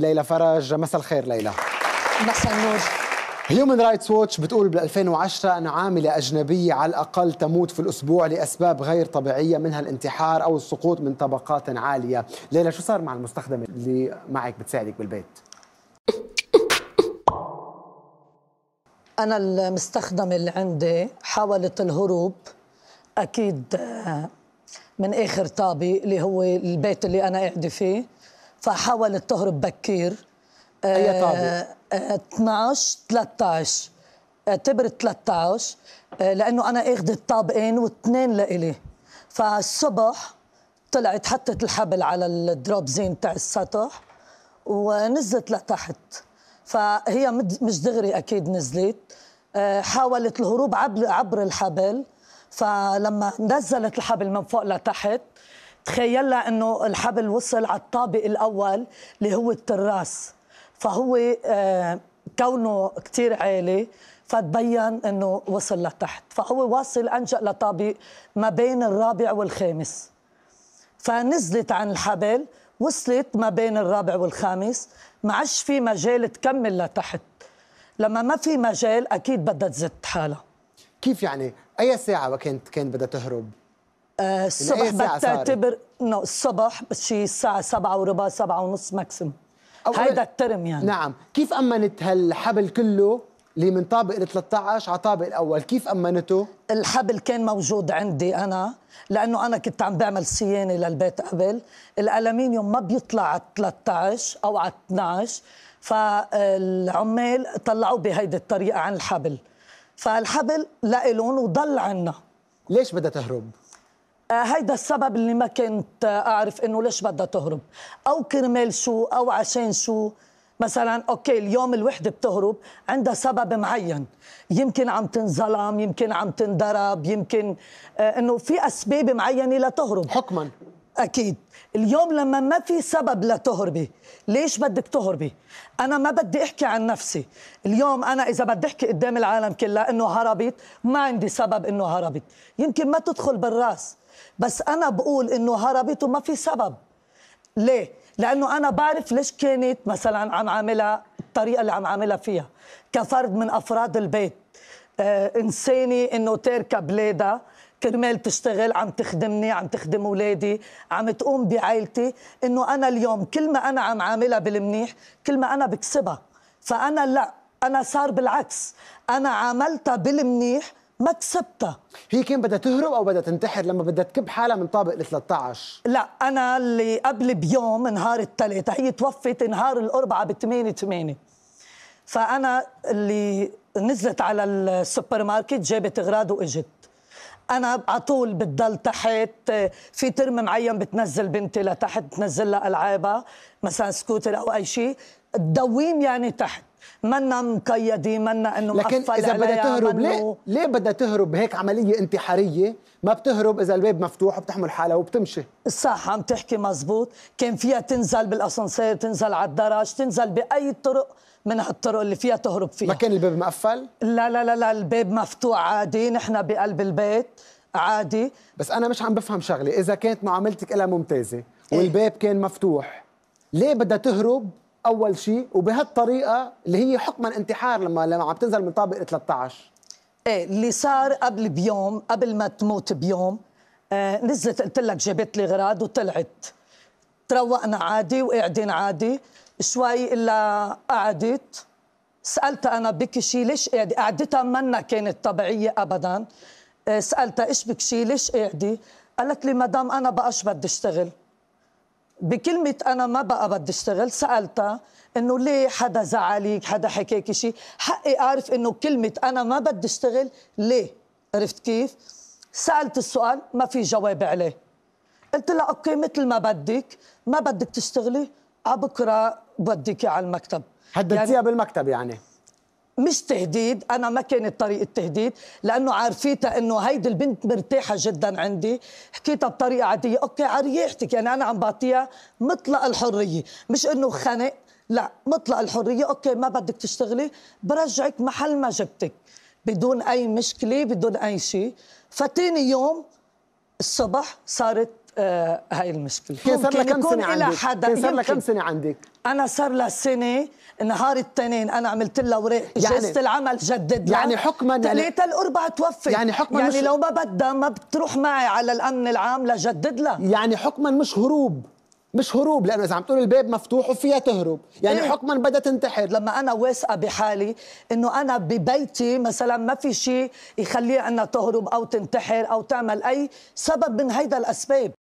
ليلى فرج مساء الخير ليلى مساء النور هيومن رايتس ووتش بتقول بال 2010 ان عامله اجنبيه على الاقل تموت في الاسبوع لاسباب غير طبيعيه منها الانتحار او السقوط من طبقات عاليه، ليلى شو صار مع المستخدمه اللي معك بتساعدك بالبيت؟ انا المستخدمه اللي عندي حاولت الهروب اكيد آه، من اخر طابق اللي هو البيت اللي انا قاعده فيه فحاولت تهرب بكير اي طابق؟ 12 13 اعتبر 13 لانه انا اخذ الطابقين واثنين لإلي فالصبح طلعت حطت الحبل على الدروبزين تاع السطح ونزلت لتحت فهي مش دغري اكيد نزلت آه، حاولت الهروب عبر الحبل فلما نزلت الحبل من فوق لتحت تخيلنا انه الحبل وصل على الطابق الاول اللي هو التراس فهو آه، كونه كثير عالي فتبين انه وصل لتحت فهو واصل انشا لطابق ما بين الرابع والخامس فنزلت عن الحبل وصلت ما بين الرابع والخامس ما عادش في مجال تكمل لتحت لما ما في مجال اكيد بدها تزت حالها كيف يعني اي ساعه كانت كانت بدها تهرب آه، الصبح بتعتبر انه الصبح شي الساعة سبعة وربع سبعة ونص ماكسيموم هيدا الترم يعني نعم كيف أمنت هالحبل كله اللي من طابق ال 13 على طابق الاول، كيف امنته؟ الحبل كان موجود عندي انا لانه انا كنت عم بعمل صيانه للبيت قبل، الالمنيوم ما بيطلع على 13 او على 12 فالعمال طلعوه بهيدي الطريقه عن الحبل. فالحبل لإلهم وضل عنا ليش بدها تهرب؟ آه، هيدا السبب اللي ما كنت آه، اعرف انه ليش بدها تهرب او كرمال شو او عشان شو مثلا اوكي اليوم الوحده بتهرب عندها سبب معين يمكن عم تنظلم يمكن عم تنضرب يمكن آه، انه في اسباب معينه لتهرب حكما اكيد اليوم لما ما في سبب لتهربي ليش بدك تهربي انا ما بدي احكي عن نفسي اليوم انا اذا بدي احكي قدام العالم كلها انه هربت ما عندي سبب انه هربت يمكن ما تدخل بالراس بس انا بقول انه هربت وما في سبب ليه لانه انا بعرف ليش كانت مثلا عم عاملها الطريقه اللي عم عاملها فيها كفرد من افراد البيت آه انساني انه تاركه بلادها كرمال تشتغل عم تخدمني عم تخدم اولادي عم تقوم بعائلتي انه انا اليوم كل ما انا عم عاملها بالمنيح كل ما انا بكسبها فانا لا انا صار بالعكس انا عاملتها بالمنيح ما كسبتها هي كان بدها تهرب او بدها تنتحر لما بدها تكب حالها من طابق ال 13 لا انا اللي قبل بيوم نهار الثلاثه هي توفت نهار الاربعاء ب 8 8 فانا اللي نزلت على السوبر ماركت جابت اغراض واجت انا على طول بتضل تحت في ترم معين بتنزل بنتي لتحت بتنزل لها العابها مثلا سكوتر او اي شيء الدويم يعني تحت منا مقيدة منا انه لكن اذا بدها تهرب ليه ليه بدها تهرب هيك عمليه انتحاريه ما بتهرب اذا الباب مفتوح وبتحمل حالها وبتمشي صح عم تحكي مزبوط كان فيها تنزل بالاسانسير تنزل على الدرج تنزل باي طرق من هالطرق اللي فيها تهرب فيها ما كان الباب مقفل لا لا لا لا الباب مفتوح عادي نحن بقلب البيت عادي بس انا مش عم بفهم شغله اذا كانت معاملتك لها ممتازه إيه. والباب كان مفتوح ليه بدها تهرب اول شيء وبهالطريقه اللي هي حكما انتحار لما لما عم تنزل من طابق 13 ايه اللي صار قبل بيوم قبل ما تموت بيوم آه نزلت قلت لك جابت لي غراض وطلعت تروقنا عادي وقاعدين عادي شوي الا قعدت سالتها انا بك شي ليش قاعده قعدتها منا كانت طبيعيه ابدا آه سالتها ايش بك شي ليش قاعده قالت لي مدام انا بقاش بدي اشتغل بكلمة أنا ما بقى بدي أشتغل سألتها إنه ليه حدا زعلك حدا حكيك شيء حقي أعرف إنه كلمة أنا ما بدي أشتغل ليه عرفت كيف سألت السؤال ما في جواب عليه قلت لها أوكي مثل ما بدك ما بدك تشتغلي عبكرة بدك على المكتب حددتيها يعني بالمكتب يعني مش تهديد انا ما كانت طريقه تهديد لانه عارفيتها انه هيدي البنت مرتاحه جدا عندي حكيتها بطريقه عاديه اوكي على ريحتك يعني انا عم بعطيها مطلق الحريه مش انه خنق لا مطلق الحريه اوكي ما بدك تشتغلي برجعك محل ما جبتك بدون اي مشكله بدون اي شيء فتاني يوم الصبح صارت آه هاي المشكله كان صار لها كم سنه عندك؟ كان صار لها كم سنه عندك؟ انا صار لها سنه نهار التنين انا عملت لها اوراق يعني جلسه العمل جدد يعني حكما ثلاثه يعني الاربعه توفي يعني حكما يعني مش لو ما بدها ما بتروح معي على الامن العام لجدد لها يعني حكما مش هروب مش هروب لانه اذا عم تقول الباب مفتوح وفيها تهرب يعني إيه؟ حكما بدها تنتحر لما انا واثقه بحالي انه انا ببيتي مثلا ما في شيء يخليها انها تهرب او تنتحر او تعمل اي سبب من هيدا الاسباب